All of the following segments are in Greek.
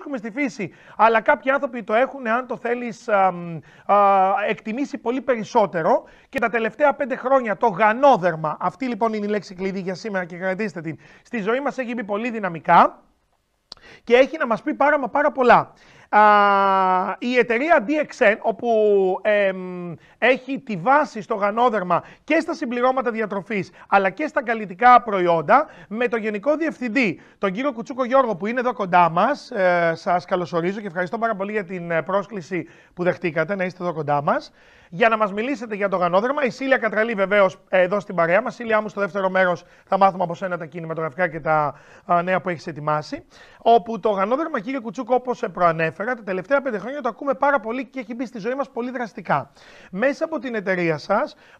βρίσκουμε στη φύση. Αλλά κάποιοι άνθρωποι το έχουν, αν το θέλεις, εκτιμήσει πολύ περισσότερο. Και τα τελευταία πέντε χρόνια το γανόδερμα, αυτή λοιπόν είναι η λέξη κλειδί για σήμερα και κρατήστε την, στη ζωή μας έχει μπει πολύ δυναμικά και έχει να μας πει πάρα μα πάρα πολλά. Α, η εταιρεία DXN, όπου ε, έχει τη βάση στο γανόδερμα και στα συμπληρώματα διατροφής, αλλά και στα καλλιτικά προϊόντα, με τον Γενικό Διευθυντή, τον κύριο Κουτσούκο Γιώργο, που είναι εδώ κοντά μας. Ε, σας καλωσορίζω και ευχαριστώ πάρα πολύ για την ε, πρόσκληση που δεχτήκατε, να είστε εδώ κοντά μας. Για να μας μιλήσετε για το γανόδερμα, η Σίλια Κατραλή βεβαίως, ε, εδώ στην παρέα μας. Σίλια μου στο δεύτερο μέρος θα μάθουμε από σένα τα κινηματογραφικά και τα νέα που έχεις ετοιμάσει. Όπου το γανόδερμα, κύριε Κουτσούκο, όπως προανέφερε, τα τελευταία πέντε χρόνια το ακούμε πάρα πολύ και έχει μπει στη ζωή μας πολύ δραστικά. Μέσα από την εταιρεία σας,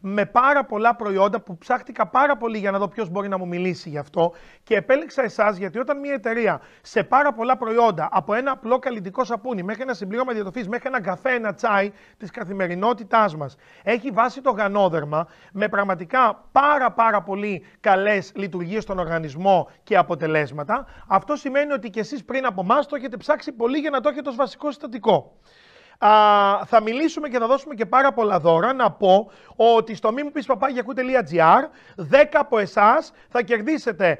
με πάρα πολλά προϊόντα που ψάχτηκα πάρα πολύ για να δω ποιος μπορεί να μου μιλήσει γι' αυτό και επέλεξα εσάς γιατί όταν μια εταιρεία σε πάρα πολλά προϊόντα, από ένα απλό καλλιτικό σαπούνι μέχρι ένα συμπλήρωμα διατροφής, μέχρι ένα καφέ, ένα τσάι της καθημερινότητάς μας, έχει βάσει το γανόδερμα με πραγματικά πάρα πάρα πολύ καλές λειτουργίες στον οργανισμό και αποτελέσματα, αυτό σημαίνει ότι και εσείς πριν από εμάς το έχετε ψάξει πολύ για να το έχετε βασικό συστατικό. Α, θα μιλήσουμε και θα δώσουμε και πάρα πολλά δώρα. Να πω ότι στο μη παπάγιακού.gr 10 από εσάς θα κερδίσετε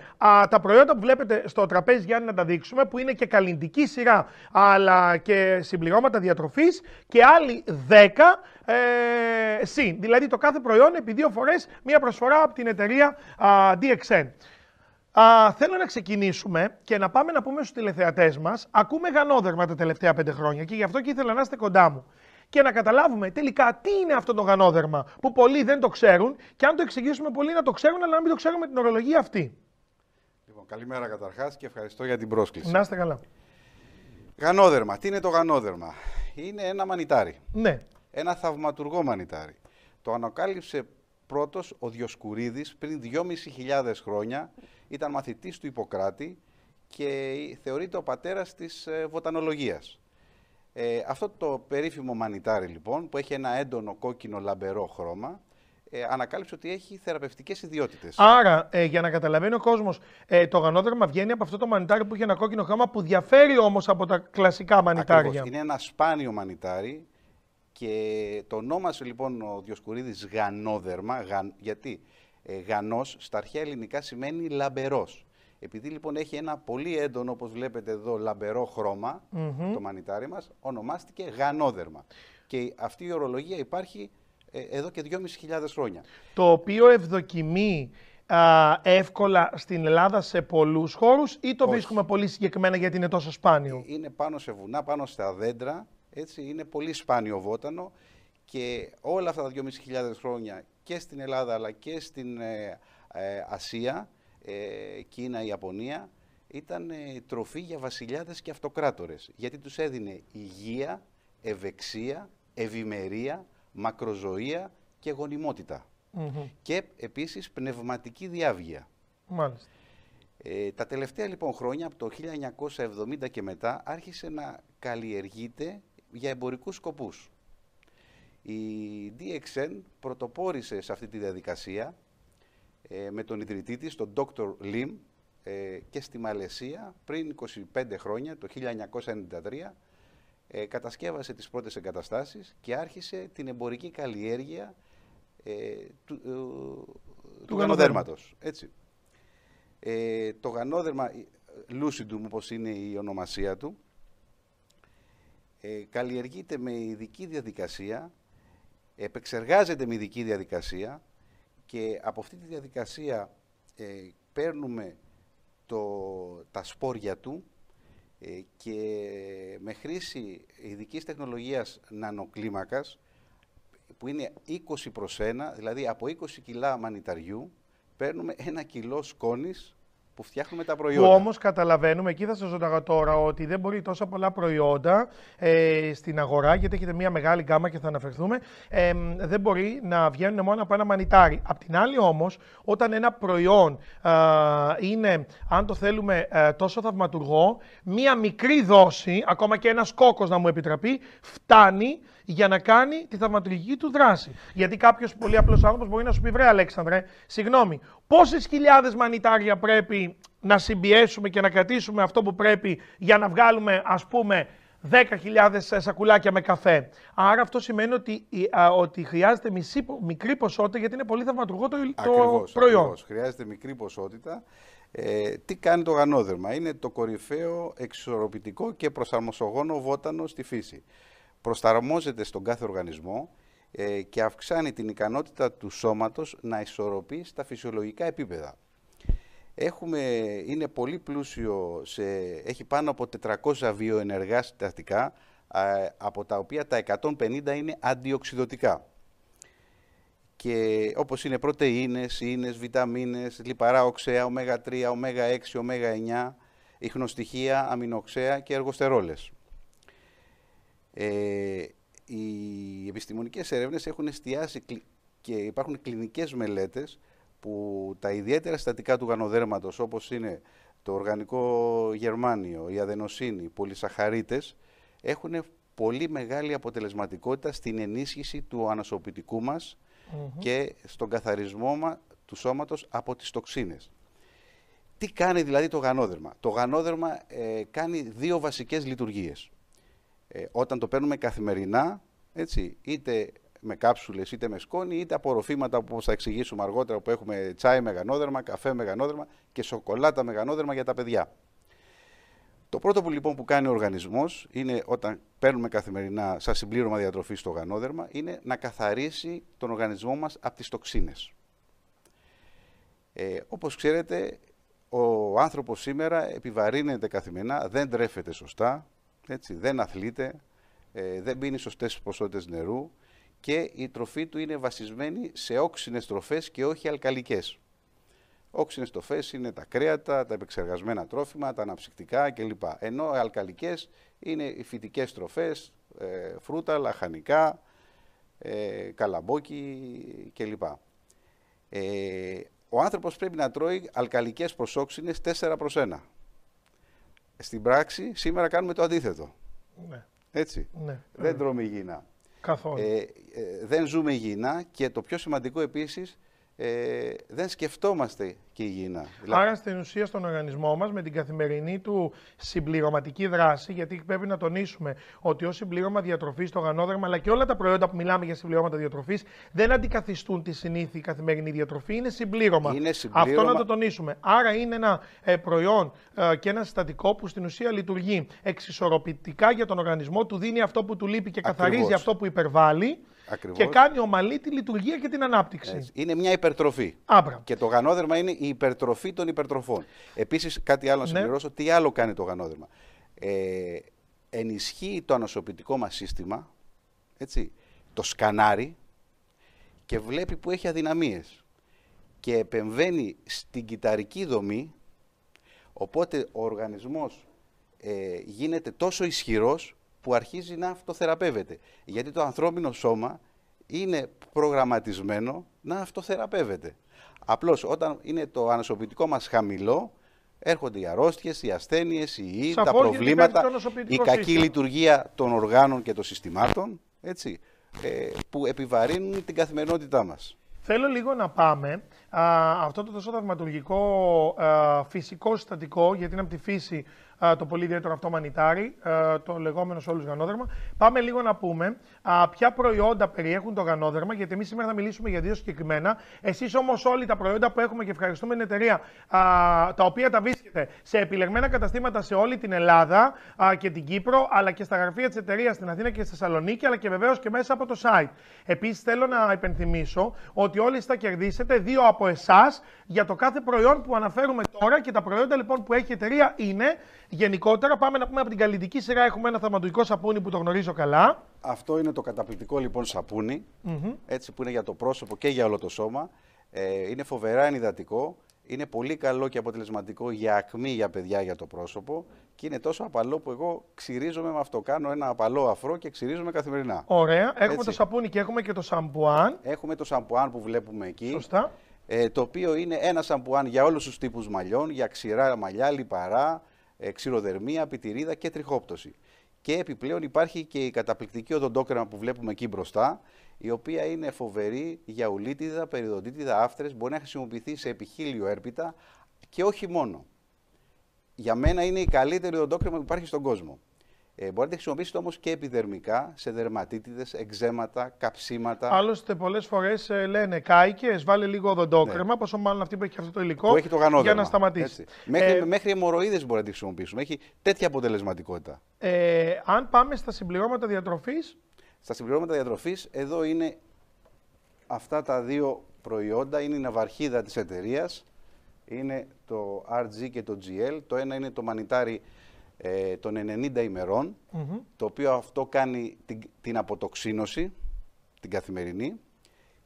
τα προϊόντα που βλέπετε στο τραπέζι για να τα δείξουμε που είναι και καλλιντική σειρά αλλά και συμπληρώματα διατροφής και άλλοι 10 ε, συν. Δηλαδή το κάθε προϊόν επί δύο φορές μία προσφορά από την εταιρεία DXN. Α, θέλω να ξεκινήσουμε και να πάμε να πούμε στους τηλεθεατές μας. Ακούμε γανόδερμα τα τελευταία πέντε χρόνια και γι' αυτό και ήθελα να είστε κοντά μου. Και να καταλάβουμε τελικά τι είναι αυτό το γανόδερμα που πολλοί δεν το ξέρουν και αν το εξηγήσουμε πολλοί να το ξέρουν αλλά να μην το ξέρουμε την ορολογία αυτή. Λοιπόν, καλημέρα καταρχάς και ευχαριστώ για την πρόσκληση. Να είστε καλά. Γανόδερμα. Τι είναι το γανόδερμα. Είναι ένα μανιτάρι. Ναι. Ένα θαυματουργό μανιτάρι. Το ανακάλυψε πρώτος ο Διοσκουρίδης πριν 2.500 χρόνια ήταν μαθητής του Ιπποκράτη και θεωρείται ο πατέρας της ε, βοτανολογίας. Ε, αυτό το περίφημο μανιτάρι λοιπόν που έχει ένα έντονο κόκκινο λαμπερό χρώμα ε, ανακάλυψε ότι έχει θεραπευτικές ιδιότητες. Άρα, ε, για να καταλαβαίνει ο κόσμος, ε, το γανόδερμα βγαίνει από αυτό το μανιτάρι που έχει ένα κόκκινο χρώμα που διαφέρει όμως από τα κλασικά μανιτάρια. Ακριβώς. Είναι ένα σπάνιο μανιτάρι και το ονόμασε λοιπόν ο Διοσκουρίδης γανόδερμα, γιατί ε, γανός στα αρχαία ελληνικά σημαίνει λαμπερός. Επειδή λοιπόν έχει ένα πολύ έντονο, όπως βλέπετε εδώ, λαμπερό το μανιτάρι μας, ονομάστηκε γανόδερμα. Και αυτή η ορολογία υπάρχει ε, εδώ και 2.500 χρόνια. Το οποίο ευδοκιμεί α, εύκολα στην Ελλάδα σε πολλούς χώρους ή το Όχι. βρίσκουμε πολύ συγκεκριμένα γιατί είναι τόσο σπάνιο. Ε, είναι πάνω σε βουνά, πάνω στα δέντρα, έτσι, είναι πολύ σπάνιο βότανο και όλα αυτά τα 2.500 χρόνια και στην Ελλάδα αλλά και στην ε, ε, Ασία, ε, Κίνα, Ιαπωνία, ήταν τροφή για βασιλιάδες και αυτοκράτορες, γιατί τους έδινε υγεία, ευεξία, ευημερία, μακροζωία και γονιμοτητα Και επίσης πνευματική διάβγεια. Μάλιστα. Ε, τα τελευταία λοιπόν χρόνια, από το 1970 και μετά, άρχισε να καλλιεργείται για εμπορικούς σκοπούς. Η DXN πρωτοπόρησε σε αυτή τη διαδικασία ε, με τον ιδρυτή της, τον Dr. Lim, ε, και στη Μαλαισία πριν 25 χρόνια, το 1993, ε, κατασκεύασε τις πρώτες εγκαταστάσεις και άρχισε την εμπορική καλλιέργεια ε, του, του γανοδέρματος. Έτσι. το γανόδερμα Lucidum, όπως είναι η ονομασία του, ε, καλλιεργείται με ειδική διαδικασία επεξεργάζεται με ειδική διαδικασία και από αυτή τη διαδικασία ε, παίρνουμε το, τα σπόρια του ε, και με χρήση ειδικής τεχνολογίας νανοκλίμακας που είναι 20 προς 1, δηλαδή από 20 κιλά μανιταριού παίρνουμε ένα κιλό σκόνης που φτιάχνουμε τα προϊόντα. Που όμως καταλαβαίνουμε, εκεί θα σα ρωτάω τώρα, ότι δεν μπορεί τόσα πολλά προϊόντα ε, στην αγορά, γιατί έχετε μια μεγάλη γκάμα και θα αναφερθούμε, ε, δεν μπορεί να βγαίνουν μόνο από ένα μανιτάρι. Απ' την άλλη όμως, όταν ένα προϊόν είναι, αν το θέλουμε, ε, τόσο θαυματουργό, μία μικρή δόση, ακόμα και ένας κόκος να μου επιτραπεί, φτάνει για να κάνει τη θαυματουργική του δράση. Γιατί κάποιος πολύ απλός άνθρωπος μπορεί να σου πει: Βρέ, Αλέξανδρε, συγγνώμη, πόσες χιλιάδες μανιτάρια πρέπει να συμπιέσουμε και να κρατήσουμε αυτό που πρέπει για να βγάλουμε, ας πούμε, 10.000 σακουλάκια με καφέ. Άρα αυτό σημαίνει ότι, ότι χρειάζεται μικρή ποσότητα γιατί είναι πολύ θαυματουργό το, προϊόν. Ακριβώς. Χρειάζεται μικρή ποσότητα. Ε, τι κάνει το γανόδερμα. Είναι το κορυφαίο εξορροπητικό και προσαρμοσογόνο βότανο στη φύση προσαρμόζεται στον κάθε οργανισμό ε, και αυξάνει την ικανότητα του σώματος να ισορροπεί στα φυσιολογικά επίπεδα. Έχουμε, είναι πολύ πλούσιο, σε, έχει πάνω από 400 βιοενεργά συστατικά από τα οποία τα 150 είναι αντιοξυδοτικά. Και όπως είναι πρωτεΐνες, ίνες, βιταμίνες, λιπαρά οξέα, ωμέγα 3, ωμέγα 6, ωμέγα 9, ιχνοστοιχεία, αμινοξέα και εργοστερόλες. Ε, οι επιστημονικές έρευνες έχουν εστιάσει και υπάρχουν κλινικές μελέτες που τα ιδιαίτερα στατικά του γανοδέρματος όπως είναι το οργανικό γερμάνιο, η αδενοσύνη, οι πολυσαχαρίτες έχουν πολύ μεγάλη αποτελεσματικότητα στην ενίσχυση του ανασωπητικού μας και στον καθαρισμό του σώματος από τις τοξίνες. Τι κάνει δηλαδή το γανόδερμα. Το γανόδερμα ε, κάνει δύο βασικές λειτουργίες. Ε, όταν το παίρνουμε καθημερινά, έτσι, είτε με κάψουλες είτε με σκόνη, είτε απορροφήματα που θα εξηγήσουμε αργότερα που έχουμε τσάι μεγανόδερμα, καφέ μεγανόδερμα και σοκολάτα μεγανόδερμα για τα παιδιά. Το πρώτο που λοιπόν που κάνει ο οργανισμός είναι όταν παίρνουμε καθημερινά σαν συμπλήρωμα διατροφής στο γανόδερμα, είναι να καθαρίσει τον οργανισμό μας από τις τοξίνες. Ε, Όπως ξέρετε, ο άνθρωπος σήμερα επιβαρύνεται καθημερινά, δεν τρέφεται σωστά, έτσι, δεν αθλείται, ε, δεν πίνει σωστές ποσότητες νερού και η τροφή του είναι βασισμένη σε όξινες τροφές και όχι αλκαλικές. Όξινες τροφές είναι τα κρέατα, τα επεξεργασμένα τρόφιμα, τα αναψυκτικά κλπ. Ενώ αλκαλικές είναι οι φυτικές τροφές, ε, φρούτα, λαχανικά, ε, καλαμπόκι κλπ. Ε, ο άνθρωπος πρέπει να τρώει αλκαλικές προσόξινες 4 προς 1. Στην πράξη, σήμερα κάνουμε το αντίθετο. Ναι. Έτσι. Ναι. Δεν τρώμε υγιεινά. Καθόλου. Ε, ε δεν ζούμε υγιεινά και το πιο σημαντικό επίσης ε, δεν σκεφτόμαστε και υγιεινά. Άρα στην ουσία στον οργανισμό μας με την καθημερινή του συμπληρωματική δράση, γιατί πρέπει να τονίσουμε ότι ως συμπλήρωμα διατροφής, στο γανόδερμα αλλά και όλα τα προϊόντα που μιλάμε για συμπληρώματα διατροφής δεν αντικαθιστούν τη συνήθη καθημερινή διατροφή, είναι συμπλήρωμα. συμπλήρωμα. Αυτό να το τονίσουμε. Άρα είναι ένα ε, προϊόν ε, και ένα συστατικό που στην ουσία λειτουργεί εξισορροπητικά για τον οργανισμό, του δίνει αυτό που του λείπει και καθαρίζει αυτό που υπερβάλλει και κάνει ομαλή τη λειτουργία και την ανάπτυξη. Είναι μια υπερτροφή. Άμπρα. Και το γανόδερμα είναι η υπερτροφή των υπερτροφών. Επίσης, κάτι άλλο να ναι. συμπληρώσω. Τι άλλο κάνει το γανόδερμα. Ε, ενισχύει το ανοσοποιητικό μας σύστημα, έτσι, το σκανάρι και βλέπει που έχει αδυναμίες και επεμβαίνει στην κυταρική δομή, οπότε ο οργανισμός ε, γίνεται τόσο ισχυρός που αρχίζει να αυτοθεραπεύεται. Γιατί το ανθρώπινο σώμα είναι προγραμματισμένο να αυτοθεραπεύεται. Απλώς όταν είναι το ανασωπητικό μας χαμηλό, έρχονται οι αρρώστιες, οι ασθένειες, οι ή, τα προβλήματα, η κακή σύστημα. λειτουργια των οργάνων και των συστημάτων, έτσι, ε, που επιβαρύνουν την καθημερινότητά μας. Θέλω λίγο να πάμε α, αυτό το τόσο θαυματουργικό φυσικό συστατικό, γιατί είναι από τη φύση το πολύ ιδιαίτερο αυτό μανιτάρι, το λεγόμενο σε όλους γανόδερμα. Πάμε λίγο να πούμε ποια προϊόντα περιέχουν το γανόδερμα, γιατί εμείς σήμερα θα μιλήσουμε για δύο συγκεκριμένα. Εσείς όμως όλοι τα προϊόντα που έχουμε και ευχαριστούμε την εταιρεία, τα οποία τα βρίσκεται σε επιλεγμένα καταστήματα σε όλη την Ελλάδα και την Κύπρο, αλλά και στα γραφεία της εταιρείας στην Αθήνα και στη Θεσσαλονίκη, αλλά και βεβαίως και μέσα από το site. Επίσης θέλω να υπενθυμίσω ότι όλοι θα κερδίσετε δύο από εσάς για το κάθε προϊόν που αναφέρουμε τώρα και τα προϊόντα λοιπόν που έχει η εταιρεία είναι Γενικότερα, πάμε να πούμε από την καλλιτική σειρά. Έχουμε ένα θαυματουργικό σαπούνι που το γνωρίζω καλά. Αυτό είναι το καταπληκτικό λοιπόν έτσι που είναι για το πρόσωπο και για όλο το σώμα. Ε, είναι φοβερά ενυδατικό. Είναι πολύ καλό και αποτελεσματικό για ακμή για παιδιά για το πρόσωπο και είναι τόσο απαλό που εγώ ξυρίζομαι με αυτό. Κάνω ένα απαλό αφρό και ξυρίζομαι καθημερινά. Ωραία. Έχουμε το σαπούνι και έχουμε και το σαμπουάν. Έχουμε το σαμπουάν που βλέπουμε εκεί. Σωστά. Ε, το οποίο είναι ένα σαμπουάν για όλους τους τύπους μαλλιών, για ξηρά μαλλιά, λιπαρά, ξυροδερμία, ξηροδερμία, πιτηρίδα και τριχόπτωση. Και επιπλέον υπάρχει και η καταπληκτική οδοντόκρεμα που βλέπουμε εκεί μπροστά, η οποία είναι φοβερή για ουλίτιδα, περιδοντίτιδα, άφτρε, μπορεί να χρησιμοποιηθεί σε επιχείλιο έρπιτα και όχι μόνο. Για μένα είναι η καλύτερη οδοντόκρεμα που υπάρχει στον κόσμο. Ε, μπορείτε να τη χρησιμοποιήσετε όμως και επιδερμικά σε δερματίτιδες, εξέματα, καψίματα. Άλλωστε, πολλές φορές ε, λένε κάηκες, βάλε λίγο οδοντόκρεμα, ναι. πόσο μάλλον αυτή που έχει αυτό το υλικό. Που έχει το για να σταματήσει. μέχρι, ε, μέχρι αιμορροίδε μπορεί να τη χρησιμοποιήσουμε. Έχει τέτοια αποτελεσματικότητα. Ε, αν πάμε στα συμπληρώματα διατροφής. Στα συμπληρώματα διατροφής, εδώ είναι αυτά τα δύο προϊόντα. Είναι η ναυαρχίδα της εταιρείας. Είναι το RG και το GL. Το ένα είναι το μανιτάρι ε, των 90 ημερών, το οποίο αυτό κάνει την, την αποτοξίνωση, την καθημερινή,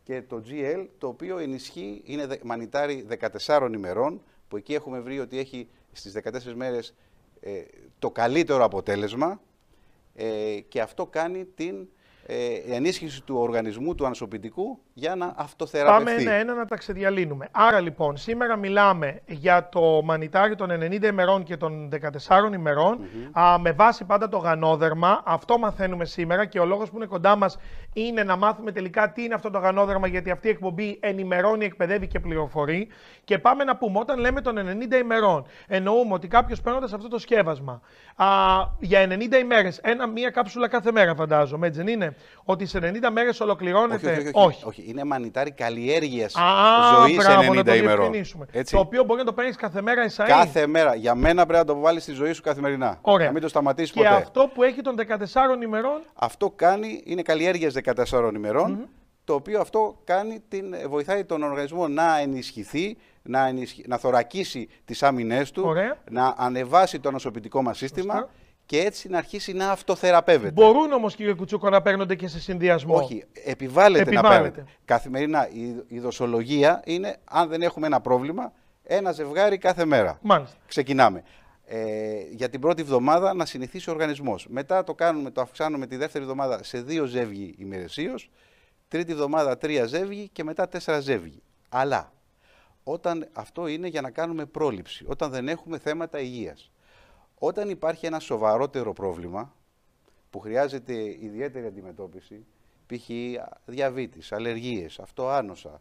και το GL, το οποίο ενισχύει, είναι μανιτάρι 14 ημερών, που εκεί έχουμε βρει ότι έχει στις 14 μέρες ε, το καλύτερο αποτέλεσμα ε, και αυτό κάνει την ε, ενίσχυση του οργανισμού του ανσωπητικού για να αυτοθεραπευτεί. Πάμε ένα-ένα να τα ξεδιαλύνουμε. Άρα λοιπόν, σήμερα μιλάμε για το μανιτάρι των 90 ημερών και των 14 ημερων α, με βάση πάντα το γανόδερμα. Αυτό μαθαίνουμε σήμερα και ο λόγος που είναι κοντά μας είναι να μάθουμε τελικά τι είναι αυτό το γανόδερμα, γιατί αυτή η εκπομπή ενημερώνει, εκπαιδεύει και πληροφορεί. Και πάμε να πούμε, όταν λέμε των 90 ημερών, εννοούμε ότι κάποιος παίρνοντας αυτό το σκεύασμα α, για 90 ημέρε, μία κάψουλα κάθε μέρα, φαντάζομαι, έτσι δεν είναι ότι σε 90 μέρες ολοκληρώνεται. Όχι όχι, όχι, Είναι μανιτάρι καλλιέργειας ζωή σε 90 ημερών. Το, οποίο μπορεί να το παίρνεις κάθε μέρα εσά. Κάθε μέρα. Για μένα πρέπει να το βάλεις στη ζωή σου καθημερινά. Ωραία. Να μην το σταματήσεις ποτέ. Και αυτό που έχει των 14 ημερών. Αυτό κάνει, είναι καλλιέργειας 14 ημερών. Mm Το οποίο αυτό κάνει την, βοηθάει τον οργανισμό να ενισχυθεί, να, ενισχυ, να θωρακίσει τις άμυνές του, να ανεβάσει το ανοσοποιητικό μας σύστημα και έτσι να αρχίσει να αυτοθεραπεύεται. Μπορούν όμως, κύριε Κουτσούκο, να παίρνονται και σε συνδυασμό. Όχι, επιβάλλεται, επιβάλλεται. να παίρνετε. Καθημερινά η, δοσολογία είναι αν δεν έχουμε ένα πρόβλημα, ένα ζευγάρι κάθε μέρα. Μάλιστα. Ξεκινάμε. Ε, για την πρώτη εβδομάδα να συνηθίσει ο οργανισμός. Μετά το κάνουμε, το αυξάνουμε τη δεύτερη βδομάδα σε δύο ζεύγοι ημερησίως, τρίτη εβδομάδα τρία ζεύγοι και μετά τέσσερα ζεύγη. Αλλά όταν αυτό είναι για να κάνουμε πρόληψη, όταν δεν έχουμε θέματα υγείας. Όταν υπάρχει ένα σοβαρότερο πρόβλημα που χρειάζεται ιδιαίτερη αντιμετώπιση, π.χ. διαβήτης, αλλεργίες, αυτοάνοσα,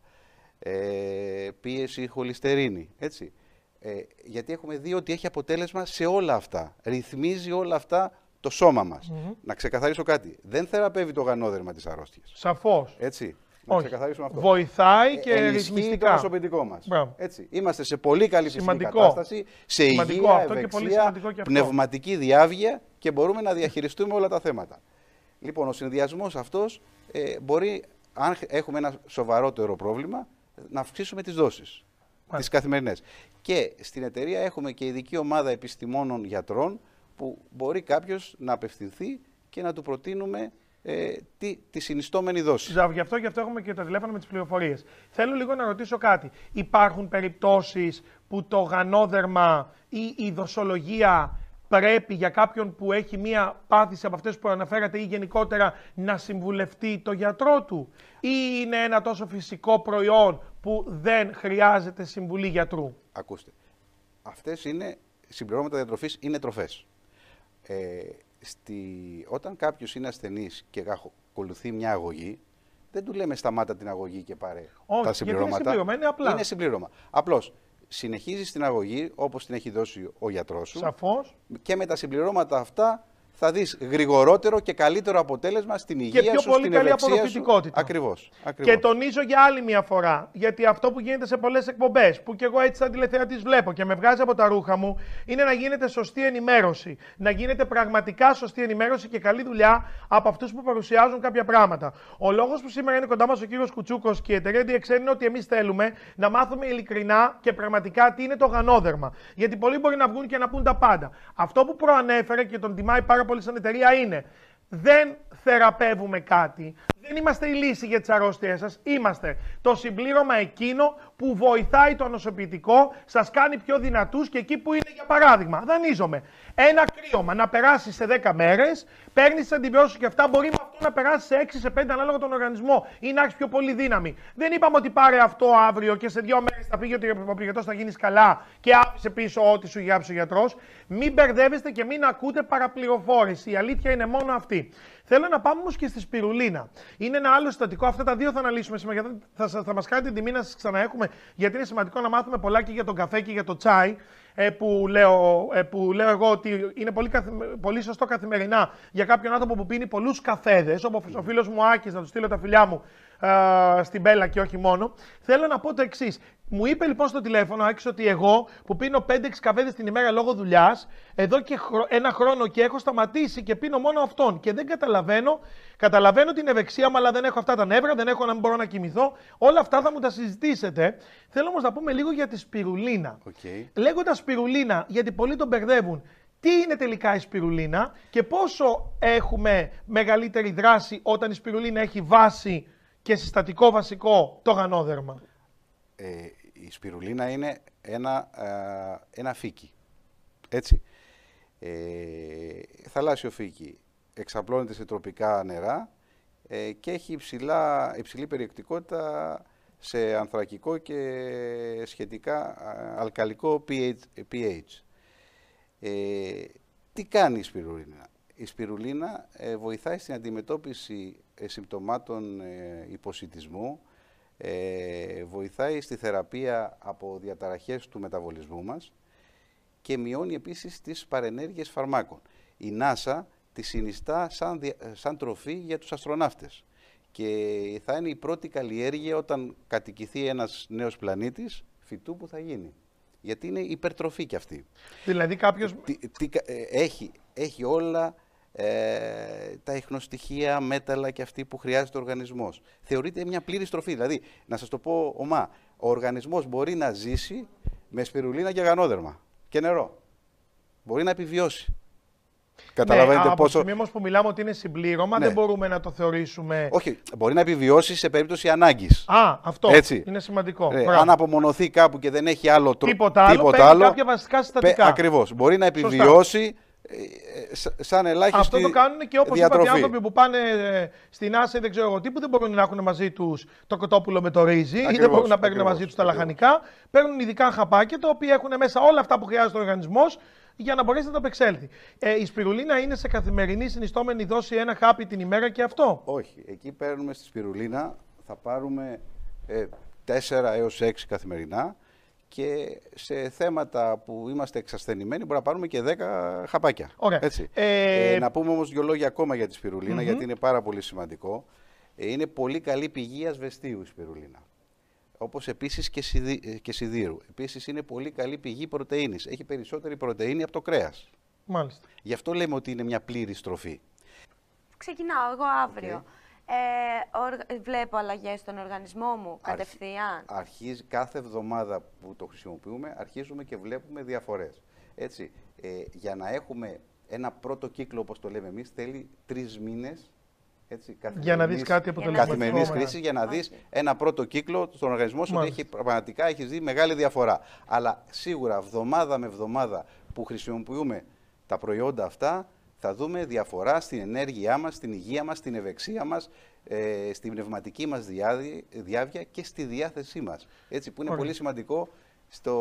ε, πίεση χολυστερίνη, έτσι. Ε, γιατί έχουμε δει ότι έχει αποτέλεσμα σε όλα αυτά. Ρυθμίζει όλα αυτά το σώμα μας. Να ξεκαθαρίσω κάτι. Δεν θεραπεύει το γανόδερμα της αρρώστιας. Σαφώς. Έτσι. Να Όχι. ξεκαθαρίσουμε αυτό. Βοηθάει ε, και ρυθμιστικά. το προσωπικό μα. Είμαστε σε πολύ καλή φυσική κατάσταση, σε υγεία, αυτό και πολύ σημαντικό και αυτό. πνευματική διάβγεια και μπορούμε να διαχειριστούμε όλα τα θέματα. Λοιπόν, ο συνδυασμός αυτός ε, μπορεί, αν έχουμε ένα σοβαρότερο πρόβλημα, να αυξήσουμε τις δόσεις. Τις καθημερινές. Και στην εταιρεία έχουμε και ειδική ομάδα επιστημόνων γιατρών που μπορεί κάποιος να απευθυνθεί και να του προτείνουμε ε, τη, τη συνιστόμενη δόση. Γι' αυτό, γι αυτό έχουμε και το τηλέφωνο με τις πληροφορίες. Θέλω λίγο να ρωτήσω κάτι. Υπάρχουν περιπτώσεις που το γανόδερμα ή η δοσολογία πρέπει για κάποιον που έχει μία πάθηση από αυτές που αναφέρατε ή γενικότερα να συμβουλευτεί το γιατρό του ή είναι ένα τόσο φυσικό προϊόν που δεν χρειάζεται συμβουλή γιατρού. Ακούστε, αυτές είναι συμπληρώματα διατροφής, είναι τροφές. Ε, όταν κάποιος είναι ασθενής και ακολουθεί μια αγωγή, δεν του λέμε σταμάτα την αγωγή και πάρε τα συμπληρώματα. Είναι συμπληρώμα. Είναι, απλά. είναι συμπλήρωμα. Απλώς συνεχίζεις την αγωγή όπως την έχει δώσει ο γιατρός σου. Σαφώς. Και με τα συμπληρώματα αυτά θα δεις γρηγορότερο και καλύτερο αποτέλεσμα στην υγεία και πιο σου, πολύ στην καλή αποδοτικότητα. Ακριβώς. Και τονίζω για άλλη μια φορά, γιατί αυτό που γίνεται σε πολλές εκπομπές, που κι εγώ έτσι σαν τι βλέπω και με βγάζει από τα ρούχα μου, είναι να γίνεται σωστή ενημέρωση. Να γίνεται πραγματικά σωστή ενημέρωση και καλή δουλειά από αυτούς που παρουσιάζουν κάποια πράγματα. Ο λόγος που σήμερα είναι κοντά μας ο κύριος Κουτσούκος και η εταιρεία DXN είναι ότι εμείς θέλουμε να μάθουμε ειλικρινά και πραγματικά τι είναι το γανόδερμα. Γιατί πολλοί μπορεί να βγουν και να πούν τα πάντα. Αυτό που προανέφερε και τον τιμάει πάρα πάρα πολύ σαν εταιρεία είναι δεν θεραπεύουμε κάτι. Δεν είμαστε η λύση για τις αρρώστιές σας. Είμαστε το συμπλήρωμα εκείνο που βοηθάει το νοσοποιητικό, σας κάνει πιο δυνατούς και εκεί που είναι, για παράδειγμα, δανείζομαι. Ένα κρύωμα να περάσει σε 10 μέρες, παίρνεις τις αντιβιώσεις και αυτά, μπορεί με αυτό να περάσει σε 6 σε 5 ανάλογα τον οργανισμό ή να έχεις πιο πολύ δύναμη. Δεν είπαμε ότι πάρε αυτό αύριο και σε δύο μέρες θα πήγε ο απογευτό θα γίνεις καλά και άφησε πίσω ό,τι σου γράψει ο γιατρός. Μην μπερδεύεστε και μην ακούτε παραπληροφόρηση. Η αλήθεια είναι μόνο αυτή. Θέλω να πάμε όμως και στη σπυρουλίνα. Είναι ένα άλλο συστατικό. Αυτά τα δύο θα αναλύσουμε σήμερα. θα, θα, θα μας κάνει την τιμή να σας ξαναέχουμε, γιατί είναι σημαντικό να μάθουμε πολλά και για τον καφέ και για το τσάι. Ε, που, λέω, ε, που λέω εγώ ότι είναι πολύ, πολύ σωστό καθημερινά για κάποιον άνθρωπο που πίνει πολλούς καφέδες, όπως ο φίλος μου Άκης, να του στείλω τα φιλιά μου, στην Μπέλα και όχι μόνο. Θέλω να πω το εξής. Μου είπε λοιπόν στο τηλέφωνο έξω ότι εγώ που πίνω 5-6 καφέδες την ημέρα λόγω δουλειάς, εδώ και ένα χρόνο και έχω σταματήσει και πίνω μόνο αυτόν. Και δεν καταλαβαίνω, καταλαβαίνω την ευεξία μου, αλλά δεν έχω αυτά τα νεύρα, δεν έχω να μην μπορώ να κοιμηθώ. Όλα αυτά θα μου τα συζητήσετε. Θέλω όμως να πούμε λίγο για τη σπιρουλίνα. Okay. Λέγοντας σπιρουλίνα, γιατί πολλοί τον μπερδεύουν, τι είναι τελικά η σπιρουλίνα και πόσο έχουμε μεγαλύτερη δράση όταν η σπιρουλίνα έχει βάση και συστατικό βασικό το γανόδερμα. Ε, η σπιρουλίνα είναι ένα, ε, ένα φύκι. Έτσι. Ε, θαλάσσιο φύκι. Εξαπλώνεται σε τροπικά νερά ε, και έχει υψηλά, υψηλή περιεκτικότητα σε ανθρακικό και σχετικά αλκαλικό pH. Ε, τι κάνει η σπιρουλίνα η σπιρουλίνα ε, βοηθάει στην αντιμετώπιση ε, συμπτωμάτων ε, υποσυτισμού, βοηθάει στη θεραπεία από διαταραχές του μεταβολισμού μας και μειώνει επίσης τις παρενέργειες φαρμάκων. Η NASA τη συνιστά σαν, σαν τροφή για τους αστροναύτες και θα είναι η πρώτη καλλιέργεια όταν κατοικηθεί ένας νέος πλανήτης φυτού που θα γίνει. Γιατί είναι υπερτροφή κι αυτή. Δηλαδή κάποιος... έχει, έχει όλα ε, τα ιχνοστοιχεία, μέταλλα και αυτή που χρειάζεται ο οργανισμός. Θεωρείται μια πλήρη στροφή. Δηλαδή, να σας το πω ομά, ο οργανισμός μπορεί να ζήσει με σπιρουλίνα και γανόδερμα και νερό. Μπορεί να επιβιώσει. Καταλαβαίνετε πόσο. Ναι, από τη που μιλάμε ότι είναι συμπλήρωμα, ναι. δεν μπορούμε να το θεωρήσουμε. Όχι, μπορεί να επιβιώσει σε περίπτωση ανάγκης. Α, αυτό Έτσι. είναι σημαντικό. Ε, αν απομονωθεί κάπου και δεν έχει άλλο τρόπο. Τίποτα, άλλο, τίποτα άλλο. Κάποια βασικά συστατικά. Ακριβώς. Μπορεί να επιβιώσει ε, σαν ελάχιστη Αυτό το κάνουν και όπως είπατε, οι άνθρωποι που πάνε ε, στην Άσε δεν ξέρω εγώ τι, που δεν μπορούν να έχουν μαζί τους το κοτόπουλο με το ρύζι ακριβώς, ή δεν μπορούν να παίρνουν μαζί τους τα λαχανικά. Παίρνουν ειδικά χαπάκια τα οποία έχουν μέσα όλα αυτά που χρειάζεται ο οργανισμός για να μπορέσει να τα απεξέλθει. Ε, η σπιρουλίνα είναι σε καθημερινή συνιστόμενη δόση ένα χάπι την ημέρα και αυτό. Όχι. Εκεί παίρνουμε στη σπιρουλίνα, θα πάρουμε ε, 4 έω 6 καθημερινά και σε θέματα που είμαστε εξασθενημένοι μπορούμε να πάρουμε και 10 χαπάκια. Ε, ε, να πούμε όμως δυο λόγια ακόμα για τη σπιρουλινα mm γιατί είναι πάρα πολύ σημαντικό. Ε, είναι πολύ καλή πηγή ασβεστίου η σπιρουλίνα. Όπως επίσης και, σιδήρου. Επίσης είναι πολύ καλή πηγή πρωτενη. Έχει περισσότερη πρωτενη από το κρέας. Μάλιστα. Γι' αυτό λέμε ότι είναι μια πλήρη στροφή. Ξεκινάω εγώ αύριο. Ε, οργ... Βλέπω αλλαγές στον οργανισμό μου κατευθείαν. Αρχίζει κάθε εβδομάδα που το χρησιμοποιούμε, αρχίζουμε και βλέπουμε διαφορές. Έτσι, ε, για να έχουμε ένα πρώτο κύκλο, όπως το λέμε εμείς, θέλει τρεις μήνες. για να δεις κάτι Καθημερινή κρίση, για να δεις ένα πρώτο κύκλο στον οργανισμό σου ότι έχει, πραγματικά έχεις δει μεγάλη διαφορά. Αλλά σίγουρα, εβδομάδα με εβδομάδα που χρησιμοποιούμε τα προϊόντα αυτά, θα δούμε διαφορά στην ενέργειά μας, στην υγεία μας, στην ευεξία μας, ε, στην πνευματική μας διάβια και στη διάθεσή μας. Έτσι που είναι πολύ σημαντικό στο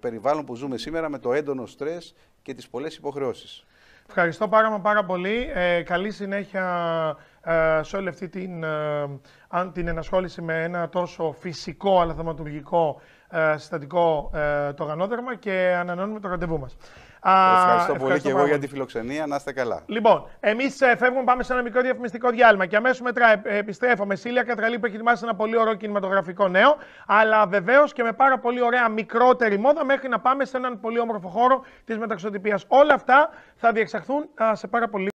περιβάλλον που ζούμε σήμερα με το έντονο στρες και τις πολλές υποχρεώσεις. Ευχαριστώ πάρα πάρα πολύ. Ε, καλή συνέχεια ε, σε όλη αυτή την, ε, αν την ενασχόληση με ένα τόσο φυσικό αλλά θεματουργικό ε, συστατικό το γανόδερμα και ανανεώνουμε το ραντεβού μας. Ευχαριστώ πολύ και εγώ για τη φιλοξενία. Να είστε καλά. Λοιπόν, εμείς ε, φεύγουμε, πάμε σε ένα μικρό διαφημιστικό διάλειμμα και αμέσως μετά ε, επιστρέφω Σίλια Κατραλή που έχει ετοιμάσει ένα πολύ ωραίο κινηματογραφικό νέο. Αλλά βεβαίως και με πάρα πολύ ωραία μικρότερη μόδα μέχρι να πάμε σε έναν πολύ όμορφο χώρο της μεταξωτυπίας. Όλα αυτά θα διεξαχθούν σε πάρα πολύ